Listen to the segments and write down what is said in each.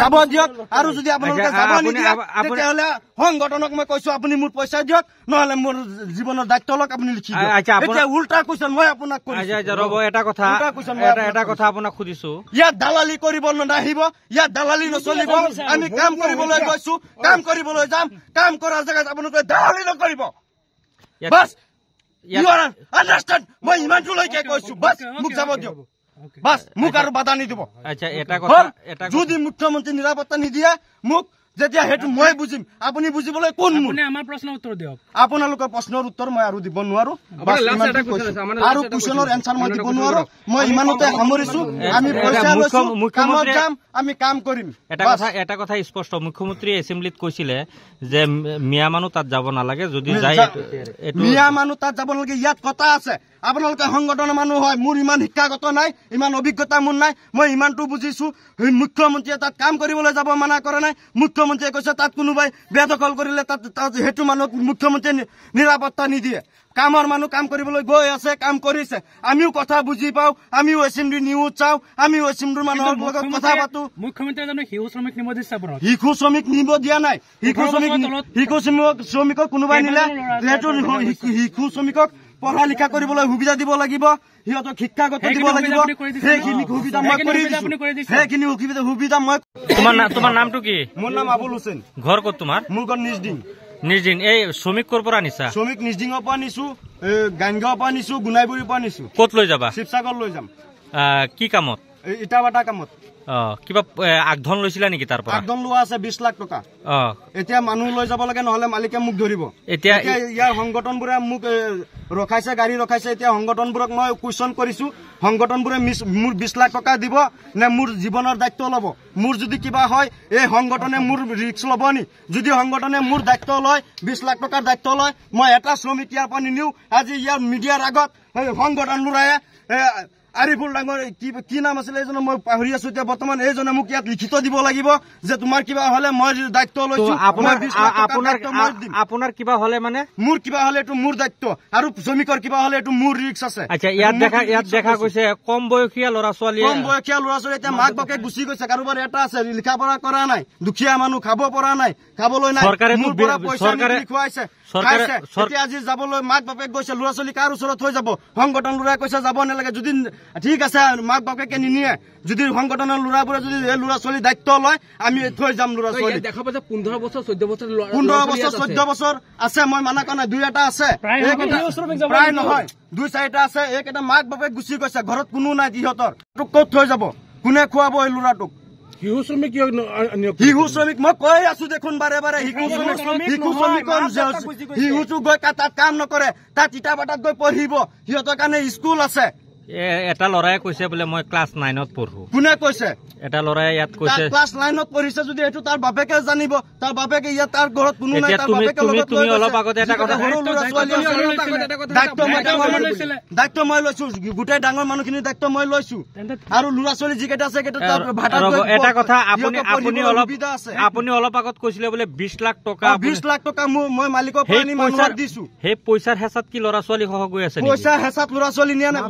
যাবন দিয়ক আৰু যদি আপোনালোকে যাবন নিদিয়ে তেতিয়াহলে সংগঠনক মই কৈছো আপুনি মোৰ পইচা দিয়ক নহলে মোৰ জীৱনৰ দায়িত্ব লওক আপুনি লিখি এতিয়া উল্টা কৈছে মই আপোনাক ৰব এটা কথা এটা কথা আপোনাক সুধিছো ইয়াত দালালি কৰিব নাহিব ইয়াত দালালি নচলিব আমি কাম কৰিবলৈ গৈছো কাম কৰিবলৈ যাম কাম কৰাৰ জেগাত আপোনালোকে দালালি নকৰিব বাছ ইউ আৰ আণ্ডাৰষ্টেণ্ড মই ইমানটোলৈকে কৈছো বাছ মোক যাব দিয়ক বাস মোক আৰু বাধা নিদিব যদি মুখ্যমন্ত্ৰী নিৰাপত্তা নিদিয়ে মোক যেতিয়া হেতু মই বুজিম আপুনি বুজিবলৈ কোন মু আমাৰ প্ৰশ্নৰ উত্তৰ দিয়ক আপোনালোকৰ প্ৰশ্নৰ উত্তৰ মই দিব নোৱাৰো মই ইমানতে সামৰিছো আমি পইচা লৈছো কামত যাম আমি কাম কৰিম এটা কথা এটা কথা স্পষ্ট মুখ্যমন্ত্ৰী এছেম্বলিত কৈছিলে যে মিয়া মানুহ তাত যাব নালাগে যদি যায় মিয়া মানুহ তাত যাব নালাগে ইয়াত কথা আছে আপোনালোকে সংগঠন মানুহ হয় মোৰ ইমান শিক্ষাগত নাই ইমান অভিজ্ঞতা মোৰ নাই মই ইমানটো বুজিছো মুখ্যমন্ত্ৰীয়ে তাত কাম কৰিবলৈ যাব মানা কৰা নাই মুখ্য মুখ্যমন্ত্ৰীয়ে কৈছে তাত কোনোবাই বেদখল কৰিলে তাত সেইটো মানুহক মুখ্যমন্ত্ৰীয়ে নিৰাপত্তা নিদিয়ে কামৰ মানুহ কাম কৰিবলৈ গৈ আছে কাম কৰিছে আমিও কথা বুজি পাওঁ আমিও এছিমডি নিউজ চাওঁ আমি এছিমডিৰ মানুহৰ লগত কথা পাতো মুখ্যমন্ত্ৰী শিশু শ্ৰমিক নিব দিয়া নাই শিশু শ্ৰমিক শিশু শ্ৰমিকক কোনোবাই নিলে যিহেতু শিশু শ্ৰমিকক পঢ়া লিখা কৰিবলৈ সুবিধা দিব লাগিব সিহঁতক শিক্ষাগত দিব লাগিব সেইখিনি সুবিধা মই সেইখিনি সুবিধা মই তোমাৰ নামটো কি মোৰ নাম আবুল হুছেইন ঘৰ কত তোমাৰ মোৰ ঘৰ নিজ দিন এই শ্ৰমিক কৰ পৰা নিছা শ্ৰমিক নিজদিঙৰ পৰা নিছো গাঙ্গাঁৱৰ পৰা নিছো গোনাইবুৰীৰ পৰা নিছো কত লৈ যাবা শিৱসাগৰ লৈ যাম কি কামত ইটা বাটা কামত কিবা আগধন লৈছিলা নেকি তাৰ পৰা আগধন লোৱা আছে বিশ লাখ টকা এতিয়া মানুহ লৈ যাব লাগে নহলে মালিকে মোক ধৰিব এতিয়া ইয়াৰ সংগঠনবোৰে মোক ৰখাইছে গাড়ী ৰখাইছে এতিয়া সংগঠনবোৰক মই কুৱেশ্যন কৰিছো সংগঠনবোৰে মোৰ বিশ লাখ টকা দিব নে মোৰ জীৱনৰ দায়িত্ব ল'ব মোৰ যদি কিবা হয় এই সংগঠনে মোৰ ৰিক্স ল'ব নি যদি সংগঠনে মোৰ দায়িত্ব লয় বিশ লাখ টকাৰ দায়িত্ব লয় মই এটা শ্ৰমিক ইয়াৰ পৰা নিনিও আজি ইয়াৰ মিডিয়াৰ আগত সংগঠনবোৰে আৰিফুল ডাঙৰেৰ কি কি নাম আছিলে এইজন মই পাহৰি আছো এতিয়া বৰ্তমান এইজনে মোক ইয়াত লিখিত দিব লাগিব যে তোমাৰ কিবা হলে মই দায়িত্ব লৈছো আপোনাৰ কিবা হলে মানে মোৰ কিবা হলে এটো মোৰ দায়িত্ব আৰু শ্ৰমিকৰ কিবা হলে এটো মোৰ ৰিক্স আছে ইয়াত দেখা গৈছে কম বয়সীয়া লৰা ছোৱালী কম বয়সীয়া লৰা ছোৱালী এতিয়া মাক বাপেক গুচি গৈছে কাৰোবাৰ এটা আছে লিখা পঢ়া কৰা নাই দুখীয়া মানুহ খাব পৰা নাই খাবলৈ নাই মোৰ পৰা পইচা খুৱাইছে আজি যাবলৈ মাক বাপেক গৈছে লৰা ছোৱালী কাৰ ওচৰত হৈ যাব সংগঠন লৰাই কৈছে যাব নালাগে যদি ঠিক আছে মাক বাপেকে নিনিয়ে যদি সংগঠনৰ লোরাবুড়ে যদি লোরা ছলি দায়িত্ব লয় আমি থৈ যাম লোরা ছলি দেখা পাছে 15 বছর 14 বছর লোরা পনেরো বছর চোদ্দ আছে মই মানা কানে দুই এটা আছে প্রায় নহয় দুই চারিটা আছে এক এটা মাক বাপেক গুছি গেছে ঘরত কোনো নাই ইহতর তোক কত থৈ যাব কোনে খুয়াবো এই লোরাটুক শিশু শ্ৰমিক মই কৈ আছো দেখোন বাৰে বাৰে শিশু শ্ৰমিক শিশু শ্ৰমিকৰ শিশুটো গৈ তাত কাম নকৰে তাত ইটা বাটাত গৈ পঢ়িব সিহঁতৰ কাৰণে স্কুল আছে এটা লৰাই কৈছে বোলে মই ক্লাছ নাইনত পঢ়ো কোনে কৈছে এটা লৰাই ইয়াত কৈছে ক্লাছ নাইনত পঢ়িছে যদি এইটো তাৰ বাপেকে জানিব তাৰ বাপেকে ইয়াত তাৰ ঘৰত কোনো নাই তাৰ বাপেকে তুমি তুমি অলপ আগতে এটা কথা দায়িত্ব মই দায়িত্ব মই লৈছো গোটেই ডাঙৰ মানুহখিনি দায়িত্ব মই লৈছো আৰু লুৰা ছোৱালী আছে কেইটা তাৰ ভাটা এটা কথা আপুনি আপুনি অলপ আপুনি অলপ আগত কৈছিলে বোলে বিশ লাখ টকা বিশ লাখ টকা মই মালিকৰ পৰা দিছো সেই পইচাৰ হেঁচাত কি লৰা ছোৱালী সহ গৈ আছে পইচা হেঁচাত লৰা ছোৱালী নিয়া নাই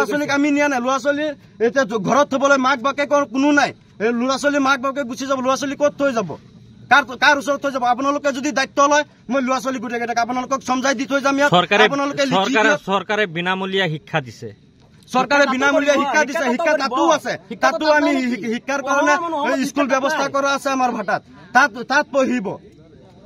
ল'ৰা ছোৱালীক আমি নিয়া নাই ল'ৰা ছোৱালী এতিয়া ঘৰত থবলৈ মাক বাপেকৰ কোনো নাই এই ল'ৰা ছোৱালী মাক বাপেক গুচি যাব ল'ৰা ছোৱালী ক'ত থৈ যাব আপোনালোকে যদি দায়িত্ব লয় মই ল'ৰা ছোৱালী গোটেইকেইটাক আপোনালোকক শিক্ষা তাতো আছে আমি শিক্ষাৰ কাৰণে স্কুল ব্যৱস্থা কৰা আছে আমাৰ ভাটাত পঢ়িব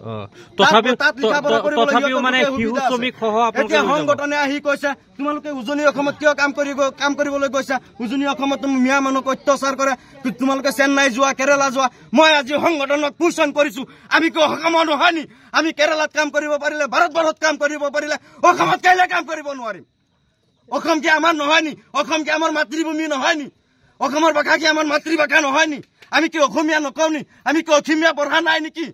সংগঠনে আহি কৈছে তোমালোকে উজনি অসমত কিয় কাম কৰিব কাম কৰিবলৈ গৈছা উজনি অসমত মিয়া মানুহক অত্যাচাৰ কৰে তোমালোকে চেন্নাই যোৱা কেৰেলা যোৱা মই আজি সংগঠনক কুৱেশ্যন কৰিছো আমি কি অসমৰ নহয় নি আমি কেৰেলাত কাম কৰিব পাৰিলে ভাৰত বৰ্ষত কাম কৰিব পাৰিলে অসমত কেলে কাম কৰিব নোৱাৰিম অসম কি আমাৰ নহয় নি অসম কি আমাৰ মাতৃভূমি নহয় নি অসমৰ ভাষা কি আমাৰ মাতৃভাষা নহয় নি আমি কি অসমীয়া নকওঁ নি আমি কি অসমীয়া পঢ়া নাই নেকি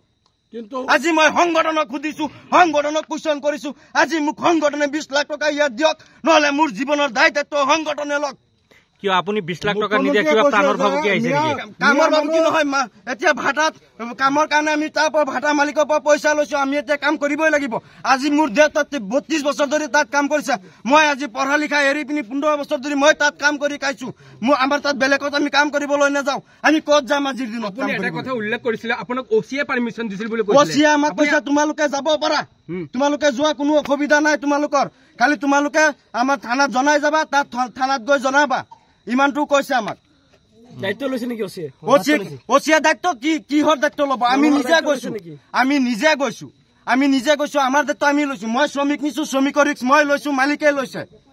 কিন্তু আজি মই সংগঠনক খুদিছো সংগঠনক কুশ্চন কৰিছো আজি মোক সংগঠনে বিশ লাখ টকা ইয়াত দিয়ক নহলে মোৰ জীৱনৰ দায়িত্ব সংগঠনে লওক কিয় আপুনি বিশ লাখ টকা নিদিয়া কিবা প্ৰাণৰ ভাবুকি আহিছে নেকি কামৰ ভাবুকি নহয় মা এতিয়া ভাটাত কামৰ কাৰণে আমি তাৰ পৰা ভাটা মালিকৰ পৰা পইচা লৈছো আমি এতিয়া কাম কৰিবই লাগিব আজি মোৰ দেহ বত্ৰিশ বছৰ ধৰি তাত কাম কৰিছে মই আজি পঢ়া লিখা এৰি পিনি পোন্ধৰ বছৰ ধৰি মই তাত কাম কৰি খাইছো মই আমাৰ তাত বেলেগত আমি কাম কৰিবলৈ নাযাওঁ আমি কত যাম আজিৰ দিনত কথা উল্লেখ কৰিছিলে আপোনাক অচিয়ে পাৰ্মিশ্যন দিছিল বুলি কৈছিলে অচিয়ে আমাক কৈছে তোমালোকে যাব পাৰা তোমালোকে যোৱা কোনো অসুবিধা নাই তোমালোকৰ খালি তোমালোকে আমাৰ থানাত জনাই যাবা তাত থানাত গৈ জনাবা ইমানটো কৈছে আমাক দায়িত্ব লৈছে নেকি অচিয়া দায়িত্ব কি কিহৰ দায়িত্ব ল'ব আমি নিজে গৈছো নিজে গৈছো আমি নিজে গৈছো আমাৰ দায়িত্ব আমি লৈছো মই শ্ৰমিক নিছো শ্ৰমিকৰ ৰিক্স মই লৈছো মালিকে লৈছে